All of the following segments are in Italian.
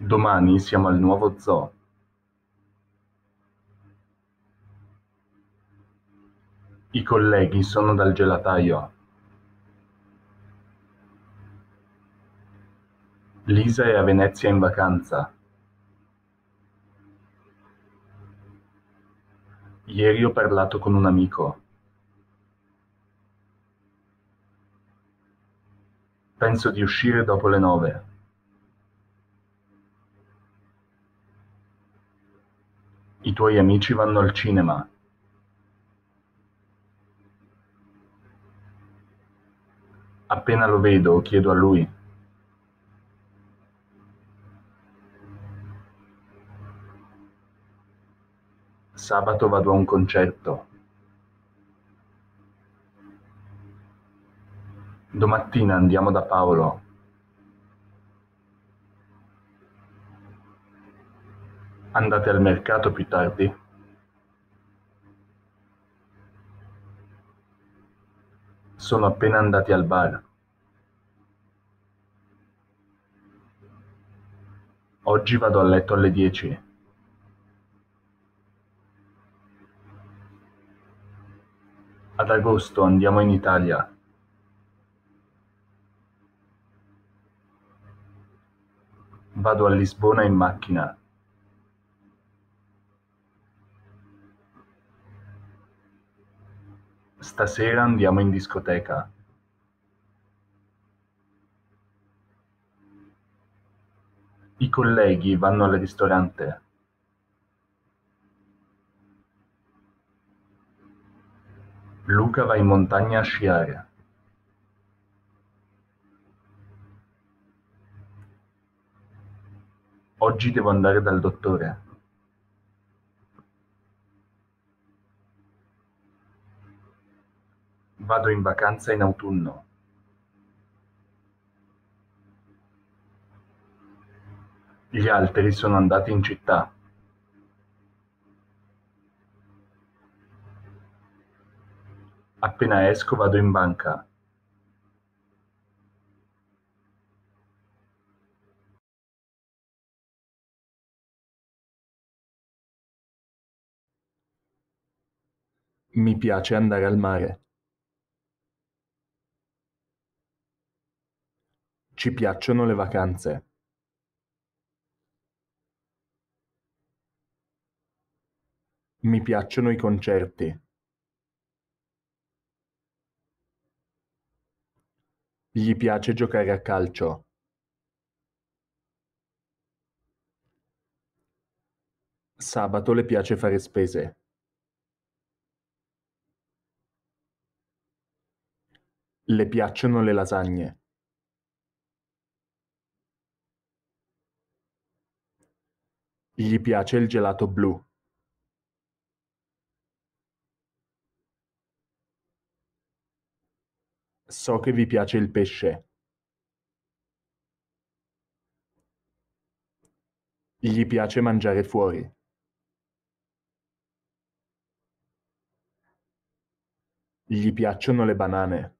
Domani siamo al nuovo zoo. I colleghi sono dal gelataio. Lisa è a Venezia in vacanza. Ieri ho parlato con un amico. Penso di uscire dopo le nove. I tuoi amici vanno al cinema. Appena lo vedo, chiedo a lui. Sabato vado a un concerto. Domattina andiamo da Paolo. andate al mercato più tardi? Sono appena andati al bar. Oggi vado a letto alle 10. Ad agosto andiamo in Italia. Vado a Lisbona in macchina. stasera andiamo in discoteca. I colleghi vanno al ristorante. Luca va in montagna a sciare. Oggi devo andare dal dottore. Vado in vacanza in autunno. Gli altri sono andati in città. Appena esco vado in banca. Mi piace andare al mare. Ci piacciono le vacanze. Mi piacciono i concerti. Gli piace giocare a calcio. Sabato le piace fare spese. Le piacciono le lasagne. Gli piace il gelato blu. So che vi piace il pesce. Gli piace mangiare fuori. Gli piacciono le banane.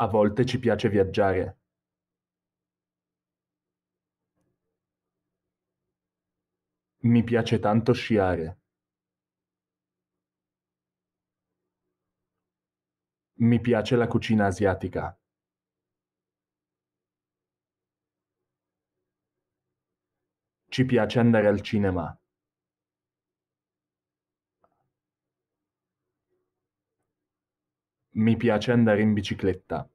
A volte ci piace viaggiare. Mi piace tanto sciare. Mi piace la cucina asiatica. Ci piace andare al cinema. Mi piace andare in bicicletta.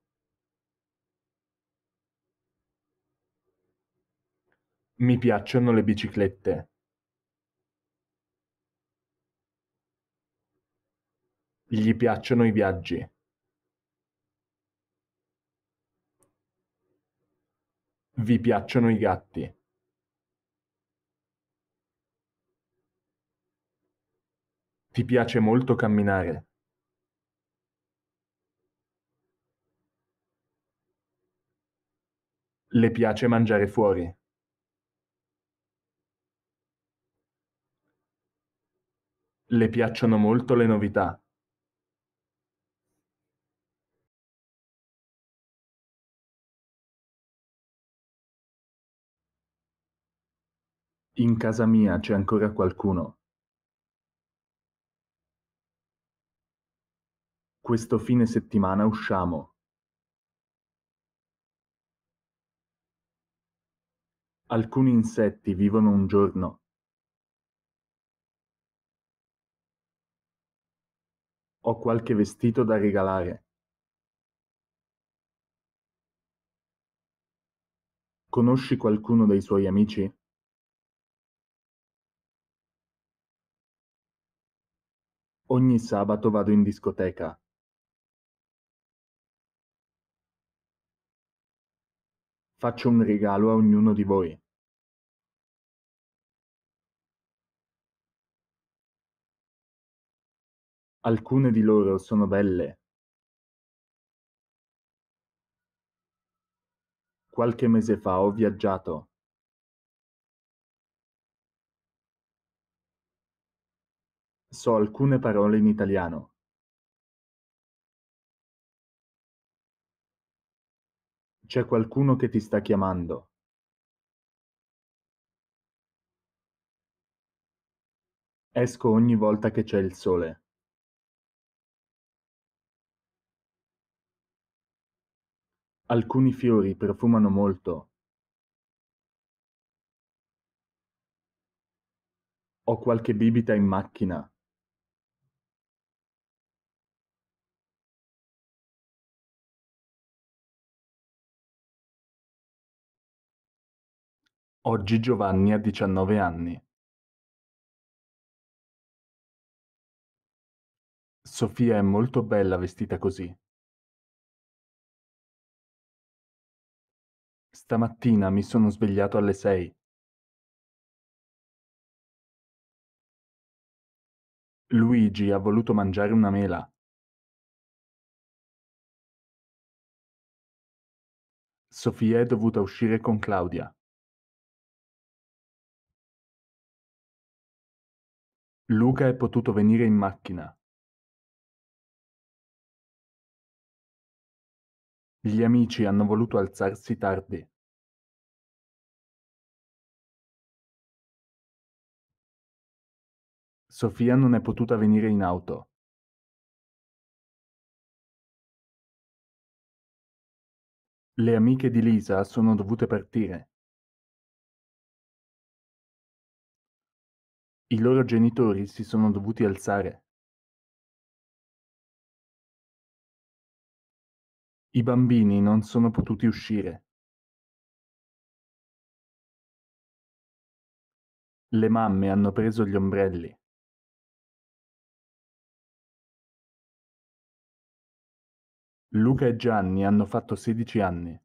Mi piacciono le biciclette. Gli piacciono i viaggi. Vi piacciono i gatti. Ti piace molto camminare. Le piace mangiare fuori. Le piacciono molto le novità. In casa mia c'è ancora qualcuno. Questo fine settimana usciamo. Alcuni insetti vivono un giorno. Ho qualche vestito da regalare. Conosci qualcuno dei suoi amici? Ogni sabato vado in discoteca. Faccio un regalo a ognuno di voi. Alcune di loro sono belle. Qualche mese fa ho viaggiato. So alcune parole in italiano. C'è qualcuno che ti sta chiamando. Esco ogni volta che c'è il sole. Alcuni fiori profumano molto. Ho qualche bibita in macchina. Oggi Giovanni ha diciannove anni. Sofia è molto bella vestita così. Stamattina mi sono svegliato alle sei. Luigi ha voluto mangiare una mela. Sofia è dovuta uscire con Claudia. Luca è potuto venire in macchina. Gli amici hanno voluto alzarsi tardi. Sofia non è potuta venire in auto. Le amiche di Lisa sono dovute partire. I loro genitori si sono dovuti alzare. I bambini non sono potuti uscire. Le mamme hanno preso gli ombrelli. Luca e Gianni hanno fatto sedici anni.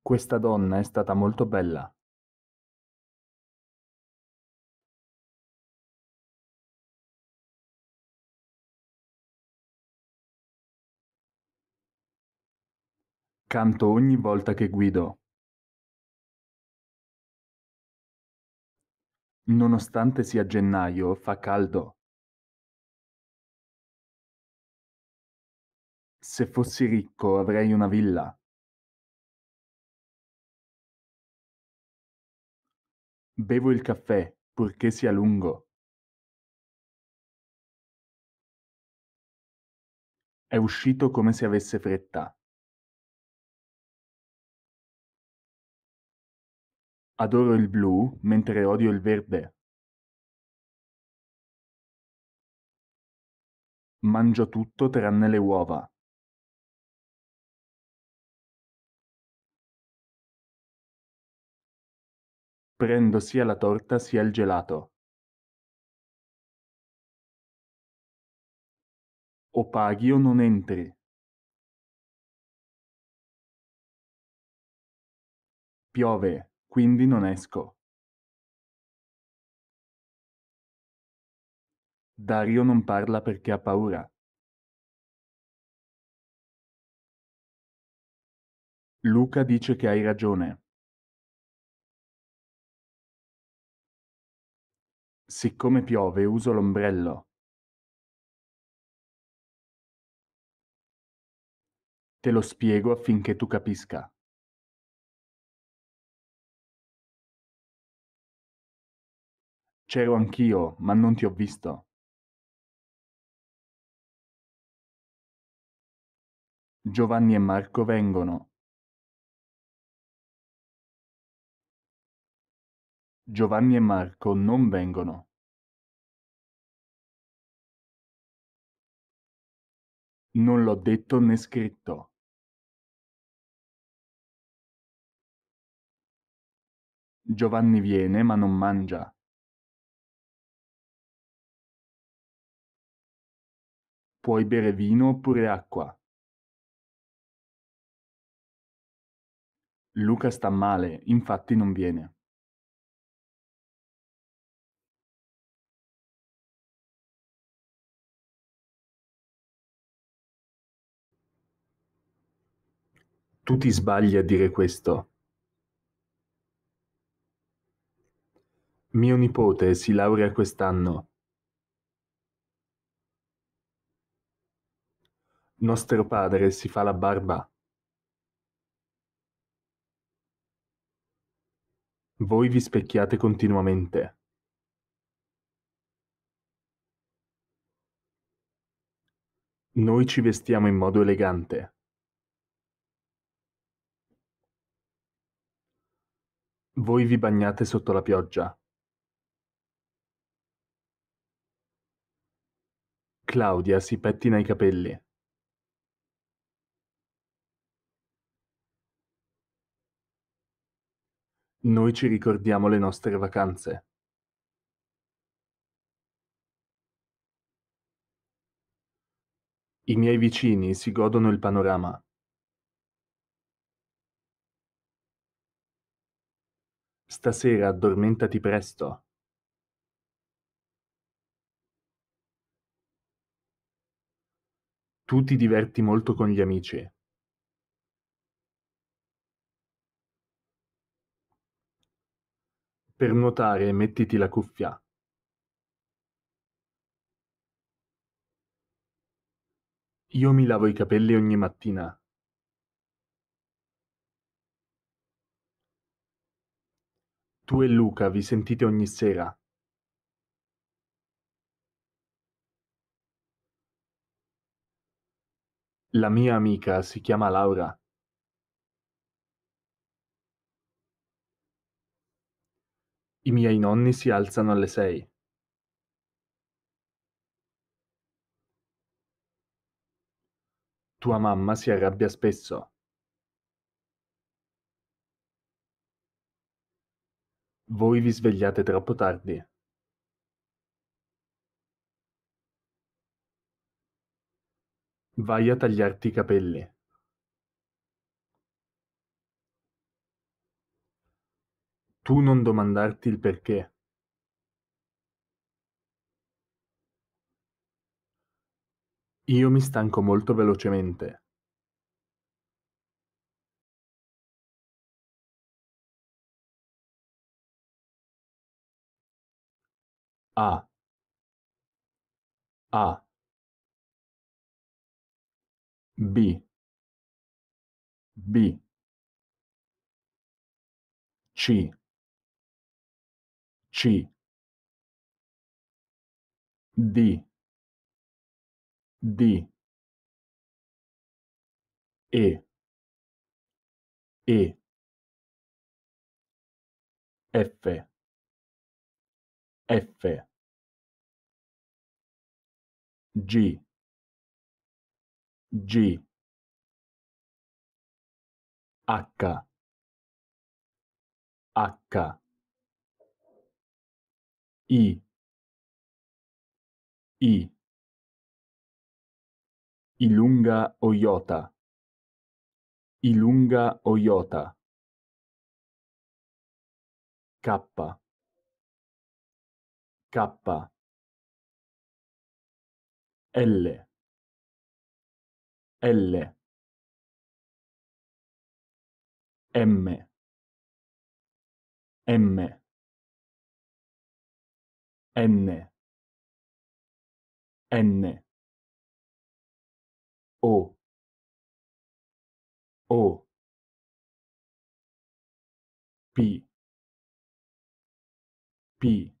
Questa donna è stata molto bella. Canto ogni volta che guido. Nonostante sia gennaio, fa caldo. Se fossi ricco avrei una villa. Bevo il caffè, purché sia lungo. È uscito come se avesse fretta. Adoro il blu, mentre odio il verde. Mangio tutto tranne le uova. Prendo sia la torta sia il gelato. O paghi o non entri. Piove. Quindi non esco. Dario non parla perché ha paura. Luca dice che hai ragione. Siccome piove uso l'ombrello. Te lo spiego affinché tu capisca. C'ero anch'io, ma non ti ho visto. Giovanni e Marco vengono. Giovanni e Marco non vengono. Non l'ho detto né scritto. Giovanni viene ma non mangia. Puoi bere vino oppure acqua. Luca sta male, infatti non viene. Tu ti sbagli a dire questo. Mio nipote si laurea quest'anno. Nostro padre si fa la barba. Voi vi specchiate continuamente. Noi ci vestiamo in modo elegante. Voi vi bagnate sotto la pioggia. Claudia si pettina i capelli. Noi ci ricordiamo le nostre vacanze. I miei vicini si godono il panorama. Stasera addormentati presto. Tu ti diverti molto con gli amici. Per nuotare mettiti la cuffia. Io mi lavo i capelli ogni mattina. Tu e Luca vi sentite ogni sera. La mia amica si chiama Laura. I miei nonni si alzano alle sei. Tua mamma si arrabbia spesso. Voi vi svegliate troppo tardi. Vai a tagliarti i capelli. tu non domandarti il perché. Io mi stanco molto velocemente. A. A. B. B. C. C D D E E F F G G H H i, I, Ilunga Oyota, Ilunga Oyota, K, K, L, L, M, M. N N O O P P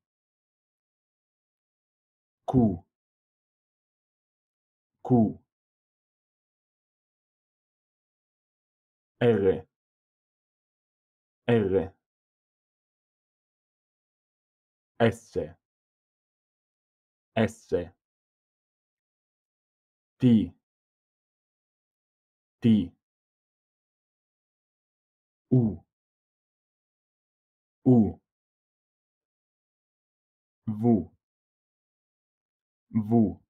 Q Q R R S S T T U U V V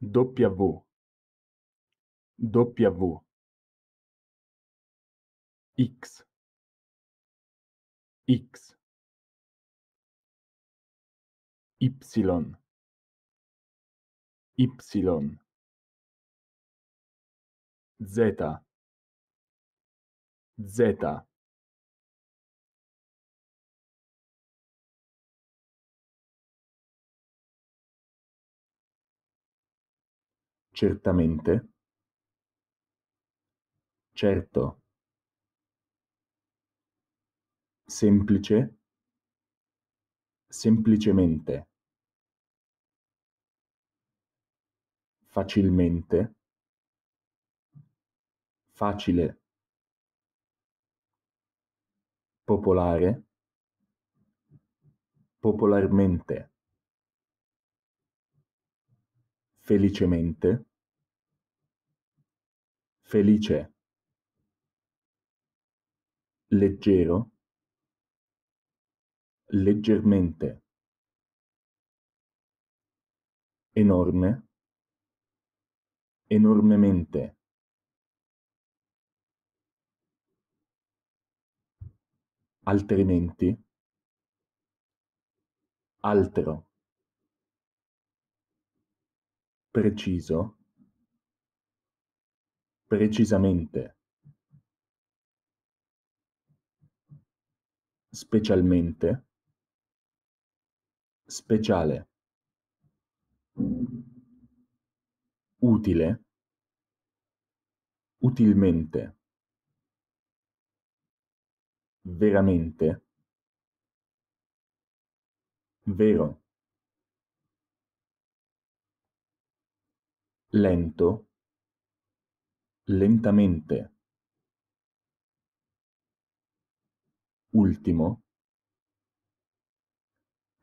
W W X X Ypsilon. Y Z Z Certamente. Certo. Semplice semplicemente, facilmente, facile, popolare, popolarmente, felicemente, felice, leggero, leggermente enorme enormemente altrimenti altro preciso precisamente specialmente speciale, utile, utilmente, veramente, vero, lento, lentamente, ultimo,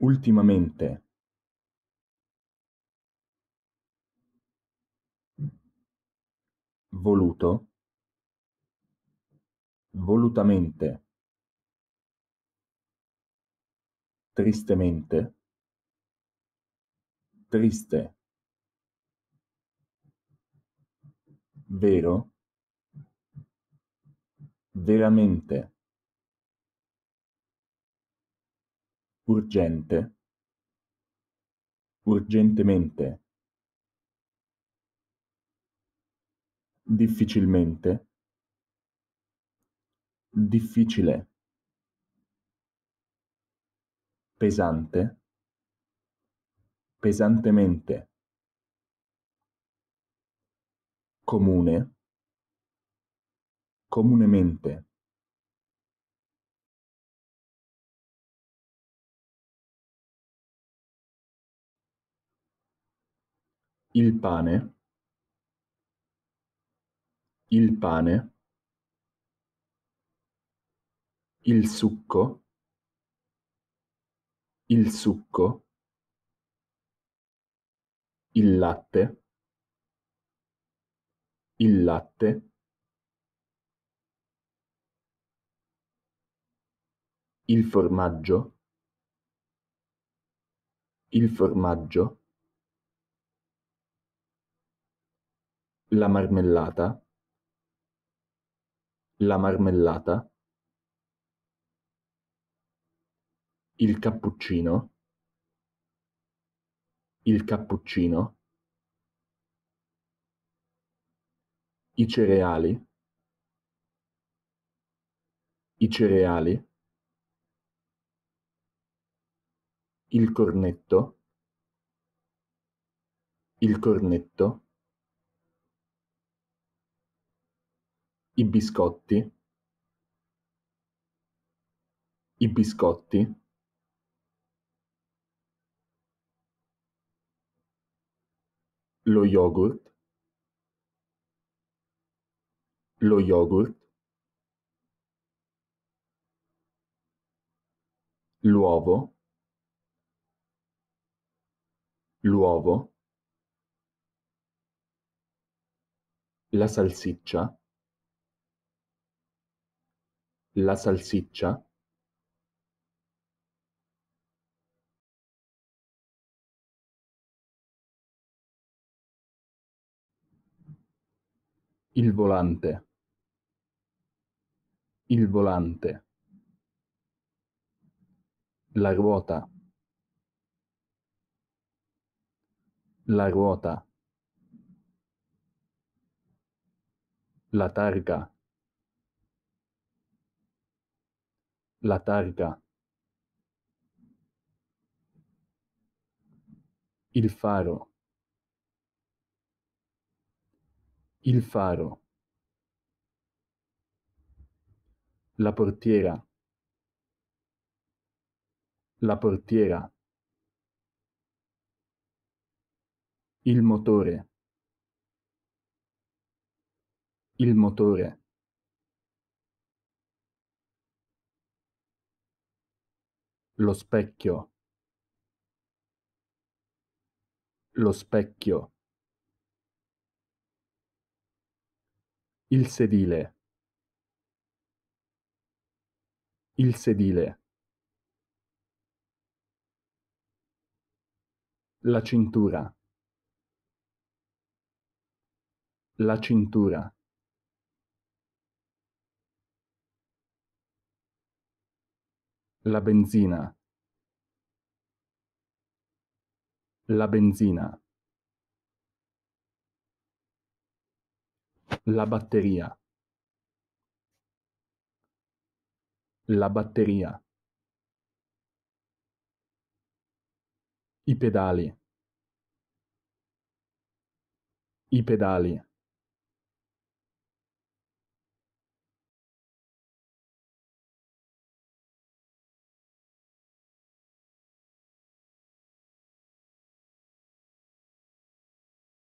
ultimamente voluto volutamente tristemente triste vero veramente urgente urgentemente difficilmente difficile pesante pesantemente comune comunemente il pane, il pane, il succo, il succo, il latte, il latte, il formaggio, il formaggio, La marmellata? La marmellata? Il cappuccino? Il cappuccino? I cereali? I cereali? Il cornetto? Il cornetto? I biscotti. I biscotti. Lo yogurt. Lo yogurt. L'uovo. L'uovo. La salsiccia. La salsiccia? Il volante. Il volante. La ruota. La ruota. La targa. La targa. Il faro. Il faro. La portiera. La portiera. Il motore. Il motore. Lo specchio. Lo specchio. Il sedile. Il sedile. La cintura. La cintura. La benzina. La benzina. La batteria. La batteria. I pedali. I pedali.